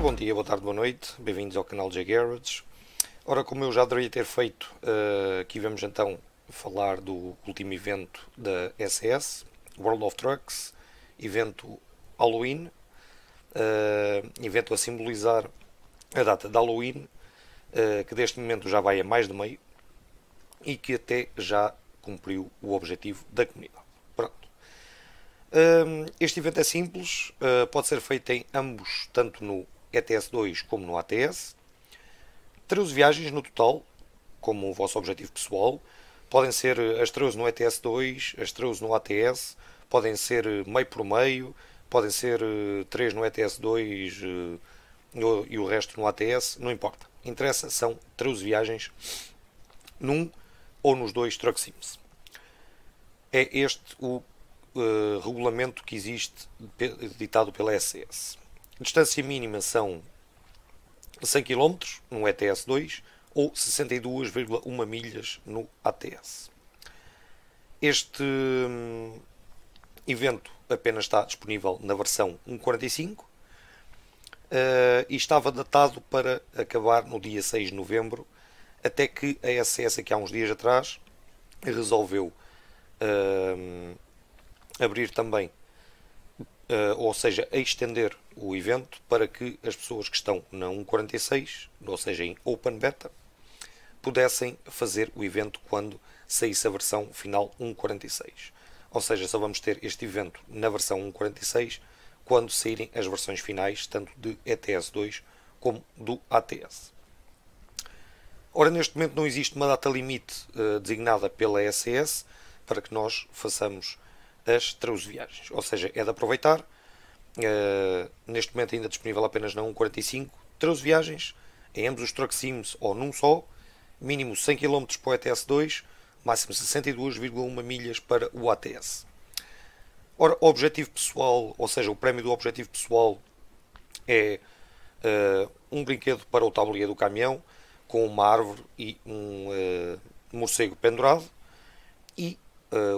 Ora, bom dia, boa tarde, boa noite, bem-vindos ao canal J Garage. Ora, como eu já deveria ter feito, uh, aqui vamos então falar do último evento da SS, World of Trucks, evento Halloween, uh, evento a simbolizar a data de Halloween, uh, que deste momento já vai a mais de meio e que até já cumpriu o objetivo da comunidade. Pronto. este evento é simples, pode ser feito em ambos, tanto no ETS2 como no ATS. 13 viagens no total, como o vosso objetivo pessoal. Podem ser eh, as 13 no ETS2, as 13 no ATS, podem ser eh, meio por meio, podem ser 3 eh, no ETS2 e o resto no ATS, não importa. Interessa, são 13 viagens num ou nos dois Truck Sims. É este o uh, regulamento que existe ditado pela SCS distância mínima são 100 km no ETS2 ou 62,1 milhas no ATS. Este hum, evento apenas está disponível na versão 1.45 eh, e estava datado para acabar no dia 6 de novembro, até que a SS, aqui há uns dias atrás, resolveu eh, abrir também, eh, ou seja, estender o evento para que as pessoas que estão na 1.46, ou seja, em Open Beta, pudessem fazer o evento quando saísse a versão final 1.46. Ou seja, só vamos ter este evento na versão 1.46 quando saírem as versões finais, tanto de ETS2 como do ATS. Ora, neste momento não existe uma data limite uh, designada pela SES para que nós façamos as transviagens. Ou seja, é de aproveitar eh, neste momento ainda disponível apenas na 1.45, 13 viagens, em ambos os truck sims ou num só, mínimo 100 km para o ETS2, máximo 62,1 milhas para o ATS. Ora, o objetivo pessoal, ou seja, o prémio do objetivo pessoal é uh, um brinquedo para o tabuleiro do caminhão, com uma árvore e um uh, morcego pendurado, e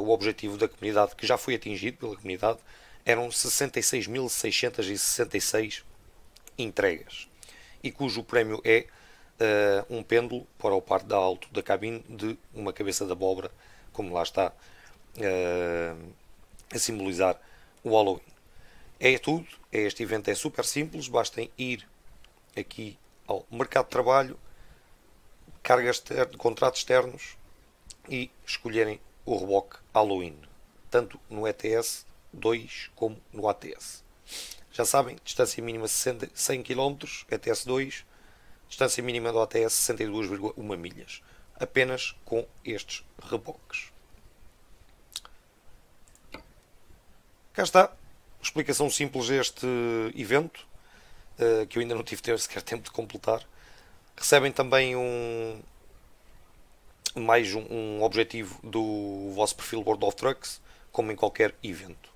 o objetivo da comunidade, que já foi atingido pela comunidade, eram 66.666 entregas e cujo prémio é uh, um pêndulo para o par da alto da cabine de uma cabeça de abóbora, como lá está uh, a simbolizar o Halloween. É tudo, é este evento é super simples, basta ir aqui ao mercado de trabalho, cargas externo, contratos externos e escolherem o reboque Halloween, tanto no ETS 2, como no ATS. Já sabem, distância mínima 60, 100 km, ATS 2, distância mínima do ATS 62,1 milhas, apenas com estes reboques. Cá está, explicação simples deste este evento, eh, que eu ainda não tive sequer tempo de completar. Recebem também um mais um, um objetivo do vosso perfil World of Trucks, como em qualquer evento.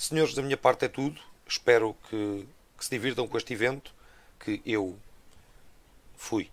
Senhores, da minha parte é tudo. Espero que, que se divirtam com este evento que eu fui.